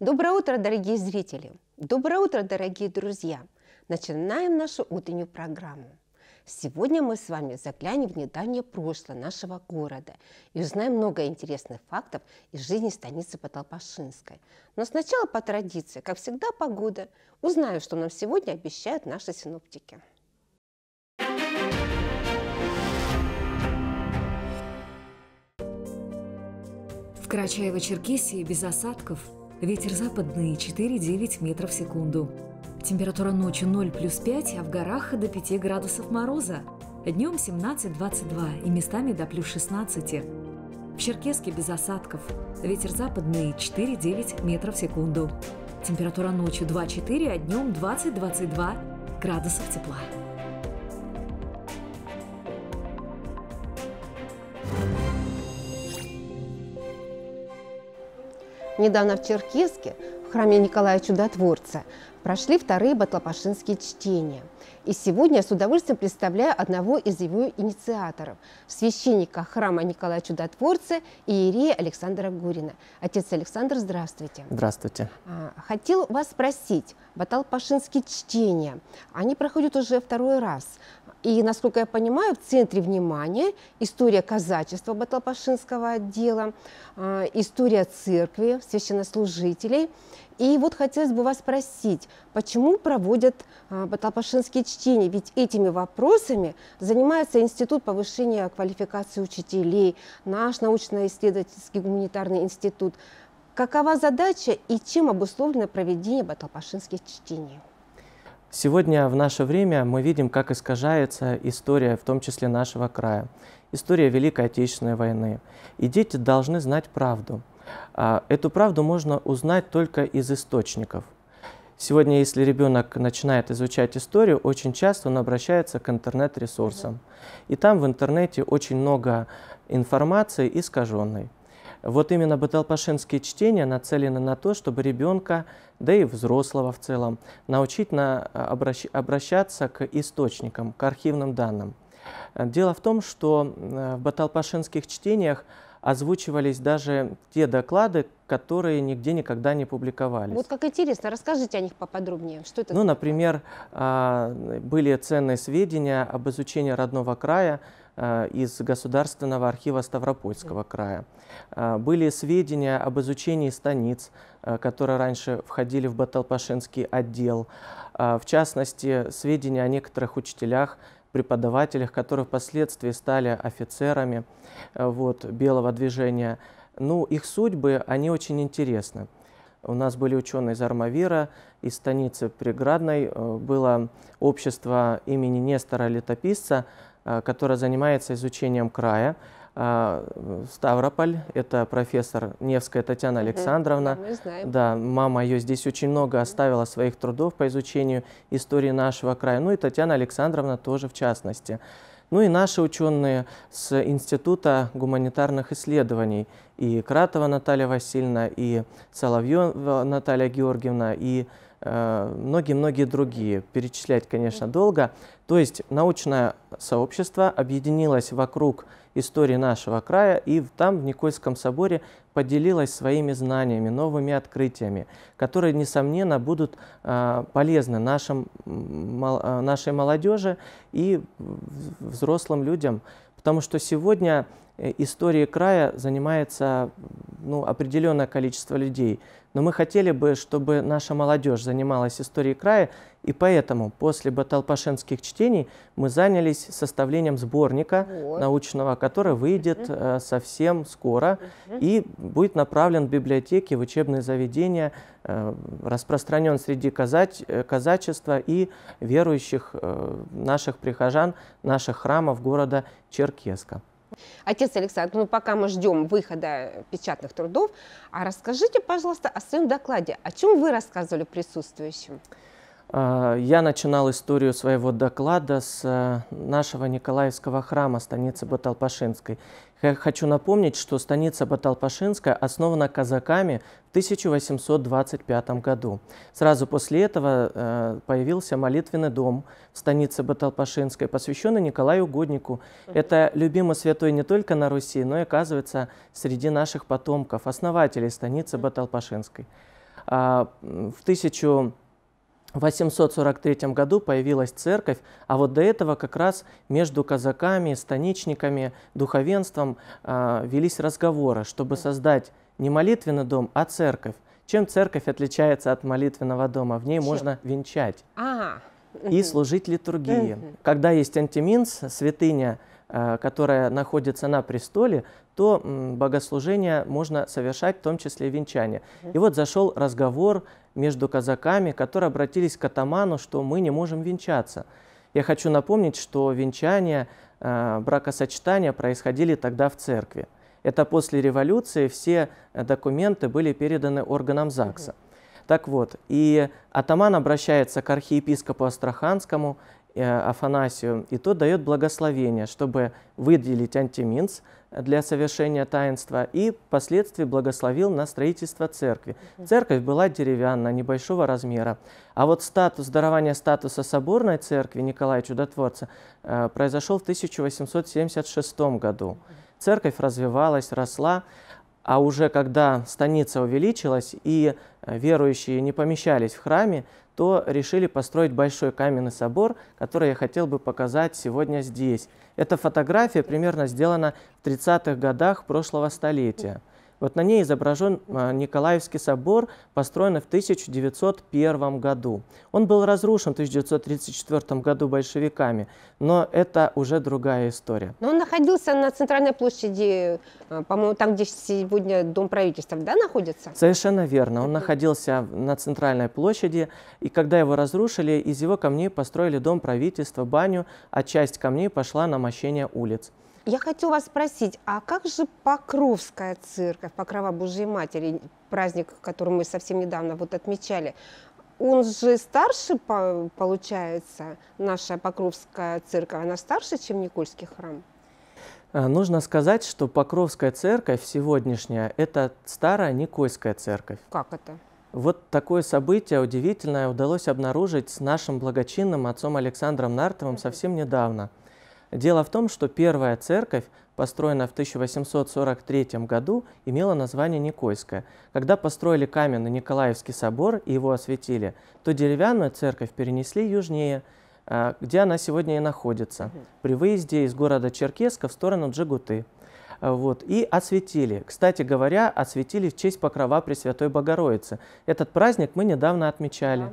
Доброе утро, дорогие зрители! Доброе утро, дорогие друзья! Начинаем нашу утреннюю программу. Сегодня мы с вами заглянем в недавнее прошлое нашего города и узнаем много интересных фактов из жизни станицы Потолпашинской. Но сначала по традиции, как всегда, погода. Узнаю, что нам сегодня обещают наши синоптики. В Карачаево-Черкесии без осадков – Ветер западный 4-9 метров в секунду. Температура ночью 0 плюс 5, а в горах до 5 градусов мороза. Днем 17-22 и местами до плюс 16. В Черкеске без осадков. Ветер западный 4-9 метров в секунду. Температура ночью 2-4, а днем 20-22 градусов тепла. недавно в Черкеске, в храме Николая Чудотворца, прошли вторые батлопашинские чтения. И сегодня я с удовольствием представляю одного из его инициаторов, священника храма Николая Чудотворца и Иерея Александра Гурина. Отец Александр, здравствуйте. Здравствуйте. А, хотел вас спросить, баталпашинские чтения, они проходят уже второй раз. И, насколько я понимаю, в центре внимания история казачества Баталпашинского отдела, а, история церкви, священнослужителей. И вот хотелось бы вас спросить, почему проводят а, баталпашинские чтения? Ведь этими вопросами занимается Институт повышения квалификации учителей, наш научно-исследовательский гуманитарный институт. Какова задача и чем обусловлено проведение баталпашинских чтений? Сегодня в наше время мы видим, как искажается история, в том числе нашего края, история Великой Отечественной войны. И дети должны знать правду. А, эту правду можно узнать только из источников. Сегодня, если ребенок начинает изучать историю, очень часто он обращается к интернет-ресурсам. И там в интернете очень много информации искаженной. Вот именно баталпашинские чтения нацелены на то, чтобы ребенка, да и взрослого в целом, научить на а, обращ, обращаться к источникам, к архивным данным. Дело в том, что э, в баталпашинских чтениях озвучивались даже те доклады, которые нигде никогда не публиковались. Вот как интересно, расскажите о них поподробнее. Что это? Ну, например, а, были ценные сведения об изучении родного края, Э, из Государственного архива Ставропольского края. Э, были сведения об изучении станиц, э, которые раньше входили в Баталпашинский отдел. В частности, сведения о некоторых учителях, преподавателях, которые впоследствии стали офицерами вот, белого движения. Ну, их судьбы, они очень интересны. У нас были ученые из Армавира, из станицы Преградной. Было общество имени Нестора Летописца – Э, которая занимается изучением края. Э, Ставрополь, это профессор Невская Татьяна Александровна. Да, мы знаем. да, мама ее здесь очень много оставила своих трудов по изучению истории нашего края. Ну и Татьяна Александровна тоже в частности. Ну и наши ученые с Института гуманитарных исследований, и Кратова Наталья Васильевна, и Соловьева Наталья Георгиевна, и Э, многие-многие другие. Перечислять, конечно, долго. То есть научное сообщество объединилось вокруг истории нашего края и там, в Никольском соборе, поделилось своими знаниями, новыми открытиями, которые, несомненно, будут э, полезны нашим, э, нашей молодежи и взрослым людям. Потому что сегодня Э, историей края занимается ну, определенное количество людей. Но мы хотели бы, чтобы наша молодежь занималась историей края, и поэтому после баталпашенских чтений мы занялись составлением сборника вот. научного, который выйдет угу. э, совсем скоро угу. и будет направлен в библиотеки, в учебные заведения, э, распространен среди казач, э, казачества и верующих э, наших прихожан, наших храмов города Черкеска. Отец Александр, ну пока мы ждем выхода печатных трудов, а расскажите, пожалуйста, о своем докладе. О чем вы рассказывали присутствующим? А, я начинал историю своего доклада с э, нашего Николаевского храма станицы Баталпашинской. Я хочу напомнить, что станица Баталпашинская основана казаками в 1825 году. Сразу после этого э, появился молитвенный дом в станице Баталпашинской, посвященный Николаю Угоднику. Это любимый святой не только на Руси, но и, оказывается, среди наших потомков, основателей станицы Баталпашинской. А, в 1000 в 843 году появилась церковь, а вот до этого как раз между казаками, станичниками, духовенством э, велись разговоры, чтобы создать не молитвенный дом, а церковь. Чем церковь отличается от молитвенного дома? В ней Чем? можно венчать а и служить литургии. Когда есть антиминс, святыня – Э, которая находится на престоле, то богослужение можно совершать, в том числе и венчание. И вот зашел разговор между казаками, которые обратились к атаману, что мы не можем венчаться. Я хочу напомнить, что венчание, э, бракосочетание происходили тогда в церкви. Это после революции все документы были переданы органам ЗАГСа. Так вот, и атаман обращается к архиепископу Астраханскому, Э, Афанасию, и тот дает благословение, чтобы выделить антиминс для совершения таинства, и впоследствии благословил на строительство церкви. Церковь была деревянная, небольшого размера. А вот статус, дарование статуса соборной церкви Николая Чудотворца э, произошел в 1876 году. Церковь развивалась, росла, а уже когда станица увеличилась и э, верующие не помещались в храме, то решили построить большой каменный собор, который я хотел бы показать сегодня здесь. Эта фотография примерно сделана в 30-х годах прошлого столетия. Вот на ней изображен а, Николаевский собор, построенный в 1901 году. Он был разрушен в 1934 году большевиками, но это уже другая история. Но он находился на центральной площади, а, по-моему, там, где сегодня Дом правительства, да, находится? Совершенно верно. Он находился на центральной площади, и когда его разрушили, из его камней построили Дом правительства, баню, а часть камней пошла на мощение улиц. Я хотела вас спросить, а как же Покровская церковь, Покрова Божьей Матери, праздник, который мы совсем недавно вот отмечали, он же старше, получается, наша Покровская церковь, она старше, чем Никольский храм? А, нужно сказать, что Покровская церковь сегодняшняя – это старая Никольская церковь. Как это? Вот такое событие удивительное удалось обнаружить с нашим благочинным отцом Александром Нартовым совсем недавно – Дело в том, что первая церковь, построенная в 1843 году, имела название Никольская. Когда построили каменный Николаевский собор и его осветили, то деревянную церковь перенесли южнее, э, где она сегодня и находится, при выезде из города Черкеска в сторону Джигуты. Э, вот, и осветили. Кстати говоря, осветили в честь покрова Пресвятой Богородицы. Этот праздник мы недавно отмечали.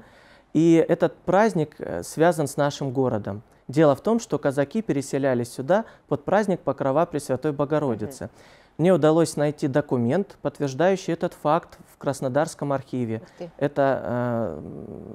И этот праздник э, связан с нашим городом. Дело в том, что казаки переселялись сюда под праздник Покрова Пресвятой Богородицы. Мне удалось найти документ, подтверждающий этот факт в Краснодарском архиве. Это э,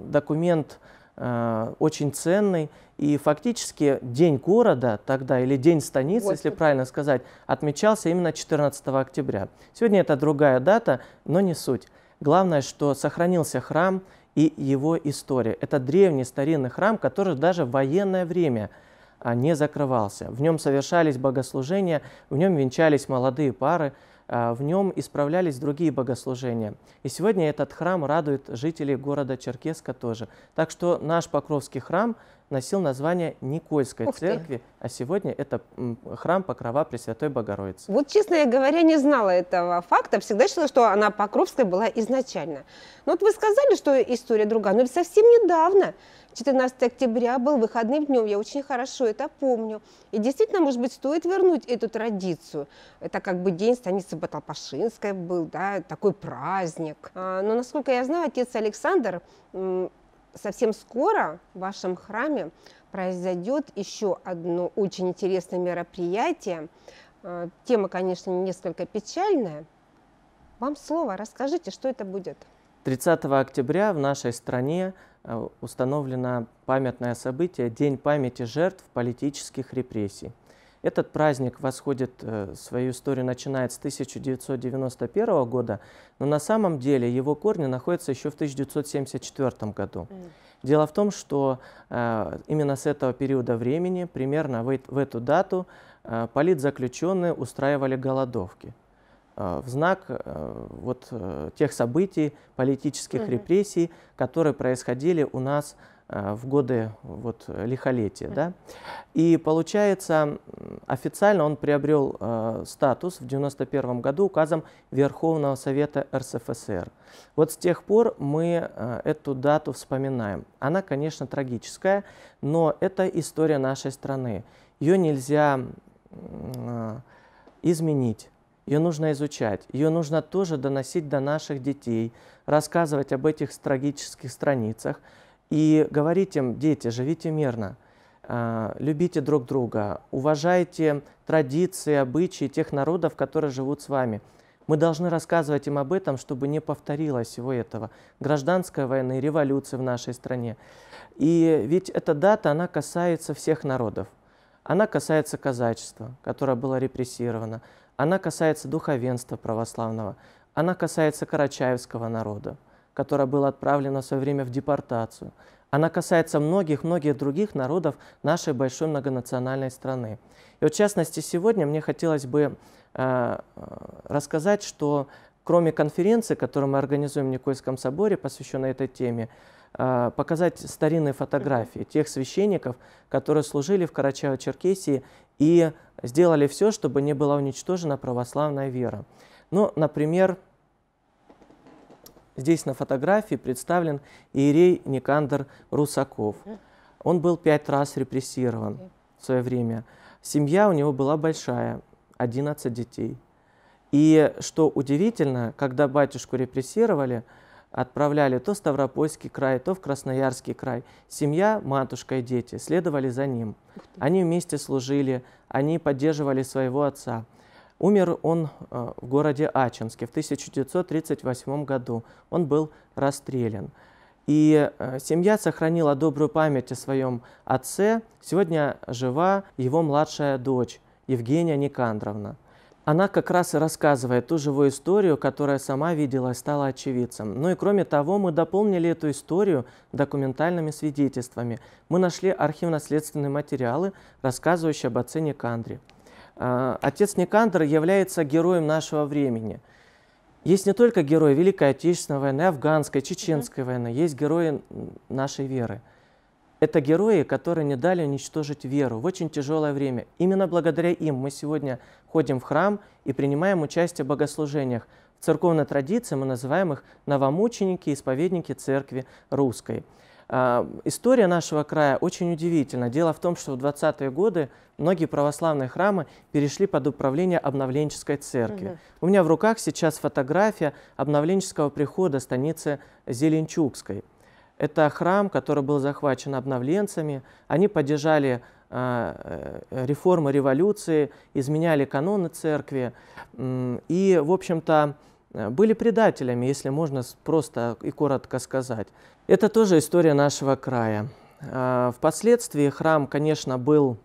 документ э, очень ценный, и фактически день города тогда, или день станицы, вот если это. правильно сказать, отмечался именно 14 октября. Сегодня это другая дата, но не суть. Главное, что сохранился храм, и его история. Это древний старинный храм, который даже в военное время а, не закрывался. В нем совершались богослужения, в нем венчались молодые пары, а, в нем исправлялись другие богослужения. И сегодня этот храм радует жителей города Черкеска тоже. Так что наш Покровский храм носил название Никольской Ух церкви, ты. а сегодня это храм Покрова Пресвятой Богородицы. Вот, честно говоря, не знала этого факта. Всегда считала, что она Покровская была изначально. Но вот вы сказали, что история другая, но ведь совсем недавно. 14 октября был выходным днем, я очень хорошо это помню. И действительно, может быть, стоит вернуть эту традицию. Это как бы день станицы Баталпашинской был, да, такой праздник. А, но, насколько я знаю, отец Александр совсем скоро в вашем храме произойдет еще одно очень интересное мероприятие. Э, тема, конечно, несколько печальная. Вам слово, расскажите, что это будет. 30 октября в нашей стране э, установлено памятное событие День памяти жертв политических репрессий. Этот праздник восходит, э, свою историю начинает с 1991 года, но на самом деле его корни находятся еще в 1974 году. Дело в том, что э, именно с этого периода времени, примерно в эту дату, э, политзаключенные устраивали голодовки в знак вот тех событий, политических mm репрессий, которые происходили у нас Э, в годы вот, э, лихолетия. Да? И получается, официально он приобрел э, статус в 1991 году указом Верховного Совета РСФСР. Вот с тех пор мы эту дату вспоминаем. Она, конечно, трагическая, но это история нашей страны. Ее нельзя изменить. Ее нужно изучать, ее нужно тоже доносить до наших детей, рассказывать об этих трагических страницах. И говорите им, дети, живите мирно, а, любите друг друга, уважайте традиции, обычаи тех народов, которые живут с вами. Мы должны рассказывать им об этом, чтобы не повторилось всего этого. Гражданская война и революция в нашей стране. И ведь эта дата, она касается всех народов. Она касается казачества, которое было репрессировано. Она касается духовенства православного. Она касается карачаевского народа которое было отправлено в свое время в депортацию. Она касается многих-многих других народов нашей большой многонациональной страны. И вот в частности сегодня мне хотелось бы э, рассказать, что кроме конференции, которую мы организуем в Никольском соборе, посвященной этой теме, э, показать старинные фотографии тех священников, которые служили в Карачаево-Черкесии и сделали все, чтобы не была уничтожена православная вера. Ну, например, Здесь на фотографии представлен иерей Никандр Русаков. Он был пять раз репрессирован в свое время. Семья у него была большая, 11 детей. И что удивительно, когда батюшку репрессировали, отправляли то в Ставропольский край, то в Красноярский край. Семья, матушка и дети следовали за ним. Они вместе служили, они поддерживали своего отца. Умер он э, в городе Ачинске в 1938 году. Он был расстрелян. И э, семья сохранила добрую память о своем отце. Сегодня жива его младшая дочь Евгения Никандровна. Она как раз и рассказывает ту живую историю, которая сама видела и стала очевидцем. Ну и кроме того, мы дополнили эту историю документальными свидетельствами. Мы нашли архивно-следственные материалы, рассказывающие об отце Никандре. А, отец Никандр является героем нашего времени. Есть не только герои Великой Отечественной войны, Афганской, Чеченской войны, есть герои нашей веры. Это герои, которые не дали уничтожить веру в очень тяжелое время. Именно благодаря им мы сегодня ходим в храм и принимаем участие в богослужениях. В церковной традиции мы называем их новомученики, исповедники церкви русской. А, история нашего края очень удивительна. Дело в том, что в 20-е годы многие православные храмы перешли под управление обновленческой церкви. Угу. У меня в руках сейчас фотография обновленческого прихода станицы Зеленчукской. Это храм, который был захвачен обновленцами. Они поддержали а, э, реформы революции, изменяли каноны церкви. И, в общем-то, Э, были предателями, если можно просто и коротко сказать. Это тоже история нашего края. А, впоследствии храм, конечно, был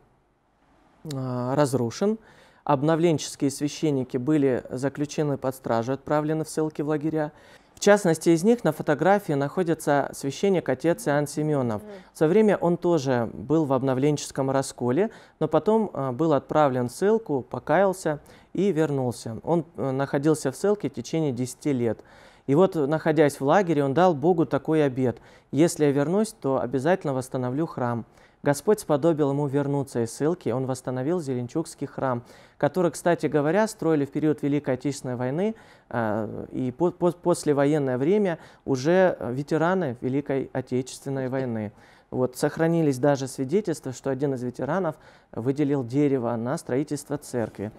а, разрушен. Обновленческие священники были заключены под стражу, отправлены в ссылки в лагеря. В частности, из них на фотографии находится священник отец Иоанн Семенов. Со свое время он тоже был в обновленческом расколе, но потом а, был отправлен в ссылку, покаялся и вернулся. Он э, находился в ссылке в течение 10 лет. И вот, находясь в лагере, он дал Богу такой обет. «Если я вернусь, то обязательно восстановлю храм». Господь сподобил ему вернуться из ссылки, он восстановил Зеленчукский храм, который, кстати говоря, строили в период Великой Отечественной войны э, и по по послевоенное время уже э, ветераны Великой Отечественной войны. Вот, сохранились даже свидетельства, что один из ветеранов выделил дерево на строительство церкви.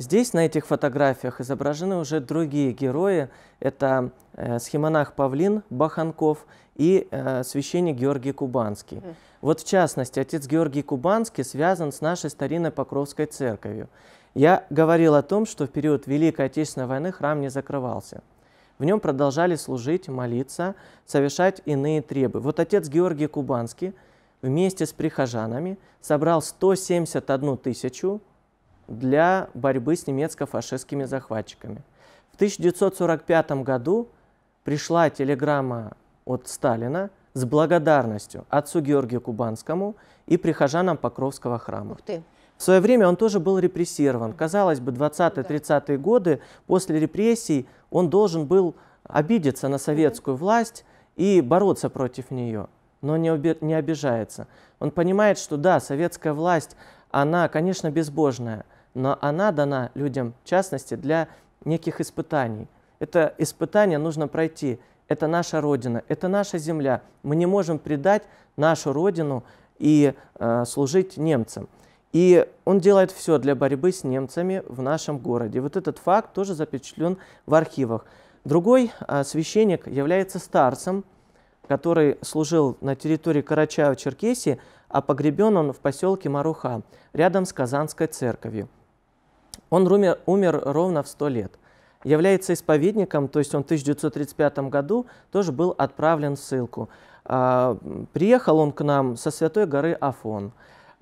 Здесь на этих фотографиях изображены уже другие герои. Это э, схемонах Павлин Баханков и э, священник Георгий Кубанский. Вот в частности, отец Георгий Кубанский связан с нашей старинной Покровской церковью. Я говорил о том, что в период Великой Отечественной войны храм не закрывался. В нем продолжали служить, молиться, совершать иные требы. Вот отец Георгий Кубанский вместе с прихожанами собрал 171 тысячу для борьбы с немецко-фашистскими захватчиками. В 1945 году пришла телеграмма от Сталина с благодарностью отцу Георгию Кубанскому и прихожанам Покровского храма. Ух ты. В свое время он тоже был репрессирован. Казалось бы, 20-30-е ну годы после репрессий он должен был обидеться на советскую власть и бороться против нее, но не, не обижается. Он понимает, что да, советская власть, она, конечно, безбожная – но она дана людям, в частности, для неких испытаний. Это испытание нужно пройти. Это наша Родина, это наша земля. Мы не можем предать нашу Родину и э, служить немцам. И он делает все для борьбы с немцами в нашем городе. Вот этот факт тоже запечатлен в архивах. Другой э, священник является старцем, который служил на территории Карачаева-Черкесии, а погребен он в поселке Маруха, рядом с Казанской церковью. Он умер, умер ровно в 100 лет. Является исповедником, то есть он в 1935 году тоже был отправлен в ссылку. А, приехал он к нам со святой горы Афон.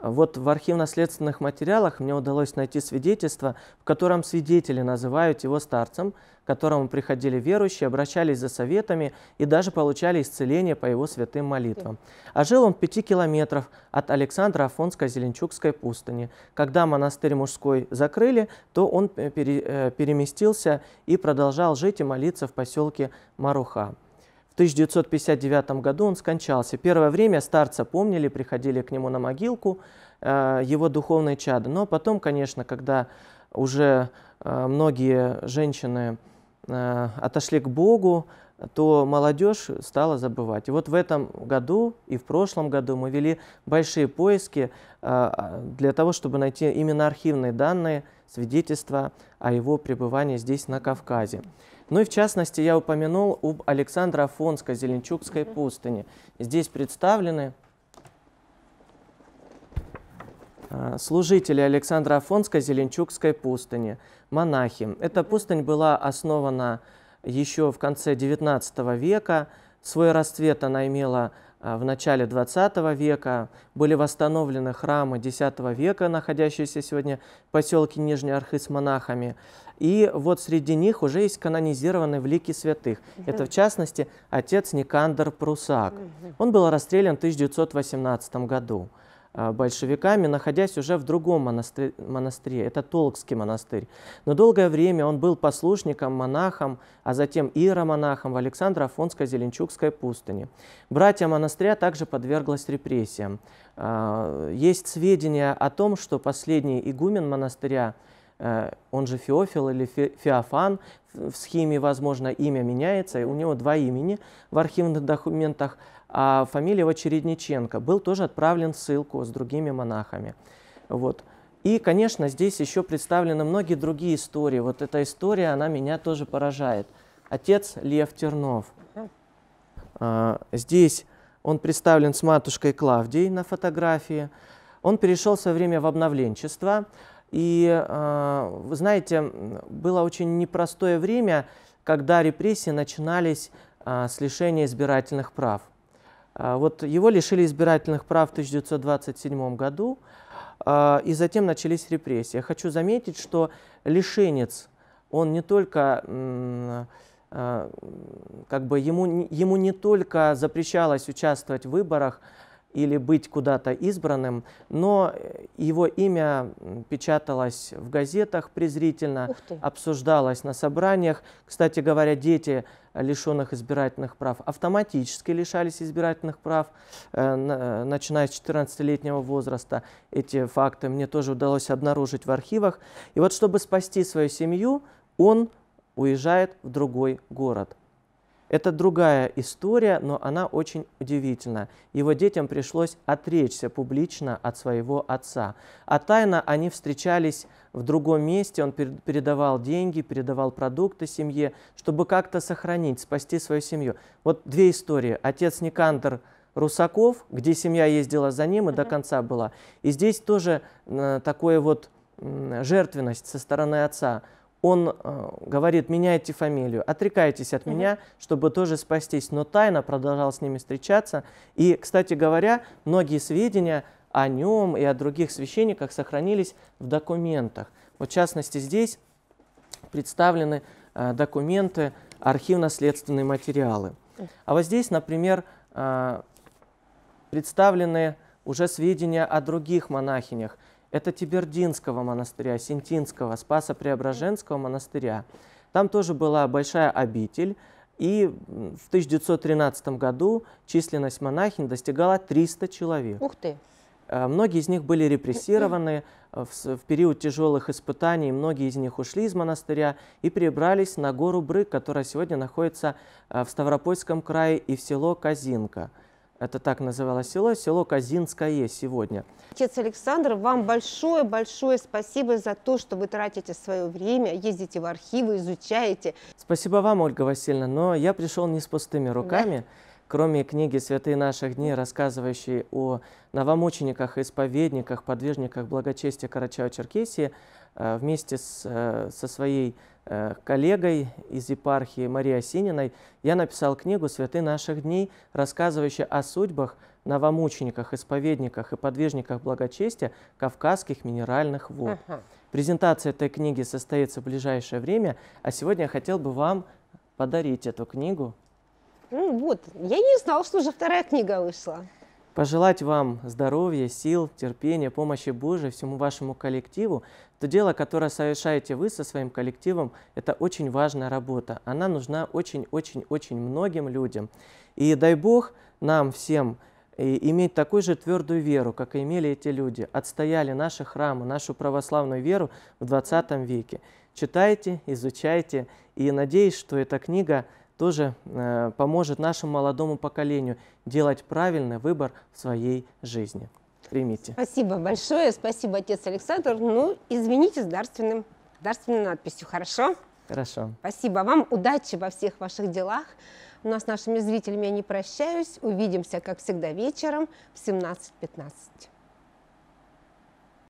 Вот в архивно-следственных материалах мне удалось найти свидетельство, в котором свидетели называют его старцем, к которому приходили верующие, обращались за советами и даже получали исцеление по его святым молитвам. А жил он в пяти километров от Александра Афонской Зеленчукской пустыни. Когда монастырь мужской закрыли, то он э, э, переместился и продолжал жить и молиться в поселке Маруха. 1959 году он скончался. Первое время старца помнили, приходили к нему на могилку э, его духовные чады. Но потом, конечно, когда уже э, многие женщины э, отошли к Богу, то молодежь стала забывать. И вот в этом году и в прошлом году мы вели большие поиски для того, чтобы найти именно архивные данные, свидетельства о его пребывании здесь, на Кавказе. Ну и в частности я упомянул об Александро-Афонской Зеленчукской пустыне. Здесь представлены а, служители Александра Афонской Зеленчукской пустыни, монахи. Эта пустынь была основана еще в конце XIX века. Свой расцвет она имела а, в начале XX века, были восстановлены храмы X века, находящиеся сегодня в поселке Нижний Архы с монахами. И вот среди них уже есть канонизированные влики святых. Это, в частности, отец Никандр Прусак. Он был расстрелян в 1918 году. А, большевиками, находясь уже в другом монастыре, монастыре, это Толкский монастырь. Но долгое время он был послушником, монахом, а затем иеромонахом в Александро-Афонской-Зеленчукской пустыне. Братья монастыря также подверглась репрессиям. А, есть сведения о том, что последний игумен монастыря, э, он же Феофил или Феофан, в схеме, возможно, имя меняется, у него два имени в архивных документах – а фамилия его Чередниченко. Был тоже отправлен в ссылку с другими монахами. Вот. И, конечно, здесь еще представлены многие другие истории. Вот эта история, она меня тоже поражает. Отец Лев Тернов. А, здесь он представлен с матушкой Клавдией на фотографии. Он перешел в время в обновленчество. И, а, вы знаете, было очень непростое время, когда репрессии начинались а, с лишения избирательных прав. А, вот его лишили избирательных прав в 1927 году, а, и затем начались репрессии. Я хочу заметить, что лишенец, он не только а, как бы ему, ему не только запрещалось участвовать в выборах, или быть куда-то избранным, но э, его имя печаталось в газетах презрительно, обсуждалось на собраниях. Кстати говоря, дети лишенных избирательных прав автоматически лишались избирательных прав, э, э, начиная с 14-летнего возраста. Эти факты мне тоже удалось обнаружить в архивах. И вот чтобы спасти свою семью, он уезжает в другой город. Это другая история, но она очень удивительна. Его детям пришлось отречься публично от своего отца. А тайно они встречались в другом месте, он передавал деньги, передавал продукты семье, чтобы как-то сохранить, спасти свою семью. Вот две истории. Отец Никандр Русаков, где семья ездила за ним и до конца была. И здесь тоже э, такое вот жертвенность со стороны отца – он э, говорит, меняйте фамилию, отрекайтесь от меня, чтобы тоже спастись. Но тайно продолжал с ними встречаться. И, кстати говоря, многие сведения о нем и о других священниках сохранились в документах. Вот, в частности, здесь представлены э, документы, архивно-следственные материалы. А вот здесь, например, э, представлены уже сведения о других монахинях – это Тибердинского монастыря, Сентинского, Спаса-Преображенского монастыря. Там тоже была большая обитель, и в 1913 году численность монахинь достигала 300 человек. Ух ты! Э, многие из них были репрессированы э, в период тяжелых испытаний, многие из них ушли из монастыря и перебрались на гору Брык, которая сегодня находится э, в Ставропольском крае и в село Казинка. Это так называлось село, село Казинское сегодня. Отец Александр, вам большое-большое спасибо за то, что вы тратите свое время, ездите в архивы, изучаете. Спасибо вам, Ольга Васильевна, но я пришел не с пустыми руками. Да. Кроме книги «Святые наших дни», рассказывающей о новомучениках, исповедниках, подвижниках благочестия Карачао-Черкесии, э, вместе с, э, со своей Э, коллегой из епархии Марии Осининой я написал книгу «Святы наших дней», рассказывающую о судьбах новомучениках, исповедниках и подвижниках благочестия кавказских минеральных вод. Ага. Презентация этой книги состоится в ближайшее время, а сегодня я хотел бы вам подарить эту книгу. Ну, вот, я не знал, что уже вторая книга вышла. Пожелать вам здоровья, сил, терпения, помощи Божией всему вашему коллективу, то дело, которое совершаете вы со своим коллективом, это очень важная работа. Она нужна очень-очень-очень многим людям. И дай бог нам всем э, иметь такую же твердую веру, как и имели эти люди. Отстояли наши храмы, нашу православную веру в 20 веке. Читайте, изучайте и надеюсь, что эта книга тоже э, поможет нашему молодому поколению делать правильный выбор в своей жизни примите. Спасибо большое, спасибо, отец Александр. Ну, извините с дарственным, дарственной надписью, хорошо? Хорошо. Спасибо вам, удачи во всех ваших делах. Ну а с нашими зрителями я не прощаюсь. Увидимся, как всегда, вечером в 17.15.